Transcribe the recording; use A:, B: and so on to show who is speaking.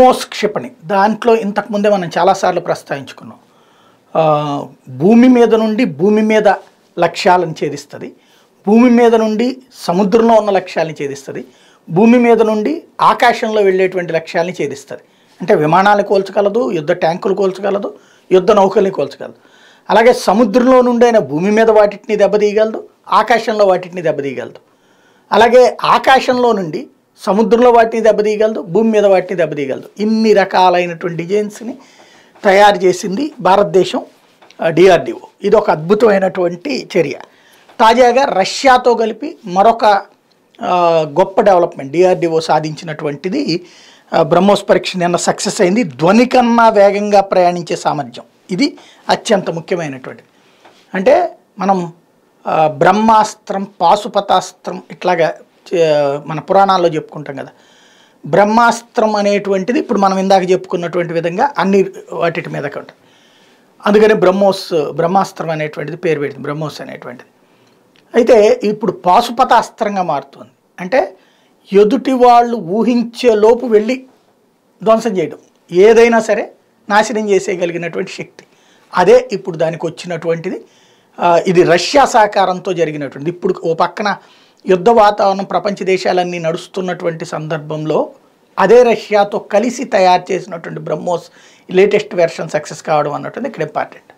A: మోస్ క్షిపణి దాంట్లో ఇంతకుముందే మనం చాలాసార్లు ప్రస్తావించుకున్నాం భూమి మీద నుండి భూమి మీద లక్ష్యాలను ఛేదిస్తుంది భూమి మీద నుండి సముద్రంలో ఉన్న లక్ష్యాలను ఛేదిస్తుంది భూమి మీద నుండి ఆకాశంలో వెళ్ళేటువంటి లక్ష్యాలను ఛేదిస్తుంది అంటే విమానాలు కోల్చగలదు యుద్ధ ట్యాంకులు కోల్చగలదు యుద్ధ నౌకల్ని కోల్చగలదు అలాగే సముద్రంలో నుండి అయినా భూమి మీద వాటిని దెబ్బతీయగలదు ఆకాశంలో వాటిని దెబ్బతీయగలదు అలాగే ఆకాశంలో నుండి సముద్రంలో వాటిని దెబ్బతీయగలదు భూమి మీద వాటిని దెబ్బతీయగలదు ఇన్ని రకాలైనటువంటి డిజైన్స్ని తయారు చేసింది భారతదేశం డిఆర్డిఓ ఇది ఒక అద్భుతమైనటువంటి చర్య తాజాగా రష్యాతో కలిపి మరొక గొప్ప డెవలప్మెంట్ డిఆర్డిఓ సాధించినటువంటిది బ్రహ్మోస్ పరీక్ష నిన్న సక్సెస్ అయింది ధ్వని కన్నా వేగంగా ప్రయాణించే సామర్థ్యం ఇది అత్యంత ముఖ్యమైనటువంటిది అంటే మనం బ్రహ్మాస్త్రం పాశుపతాస్త్రం ఇట్లాగా మన పురాణాల్లో చెప్పుకుంటాం కదా బ్రహ్మాస్త్రం అనేటువంటిది ఇప్పుడు మనం ఇందాక చెప్పుకున్నటువంటి విధంగా అన్ని వాటి మీద ఉంటుంది అందుకని బ్రహ్మోస్ బ్రహ్మాస్త్రం అనేటువంటిది పేరు పెట్టింది బ్రహ్మోస్ అనేటువంటిది అయితే ఇప్పుడు పాశుపతాస్త్రంగా మారుతుంది అంటే ఎదుటి వాళ్ళు ఊహించేలోపు వెళ్ళి ధ్వంసం చేయడం ఏదైనా సరే నాశనం చేసేయగలిగినటువంటి శక్తి అదే ఇప్పుడు దానికి వచ్చినటువంటిది ఇది రష్యా సహకారంతో జరిగినటువంటిది ఇప్పుడు ఓ పక్కన యుద్ధ వాతావరణం ప్రపంచ దేశాలన్నీ నడుస్తున్నటువంటి సందర్భంలో అదే రష్యాతో కలిసి తయారు చేసినటువంటి బ్రహ్మోస్ లేటెస్ట్ వెర్షన్ సక్సెస్ కావడం అన్నటువంటి ఇక్కడ ఇంపార్టెంట్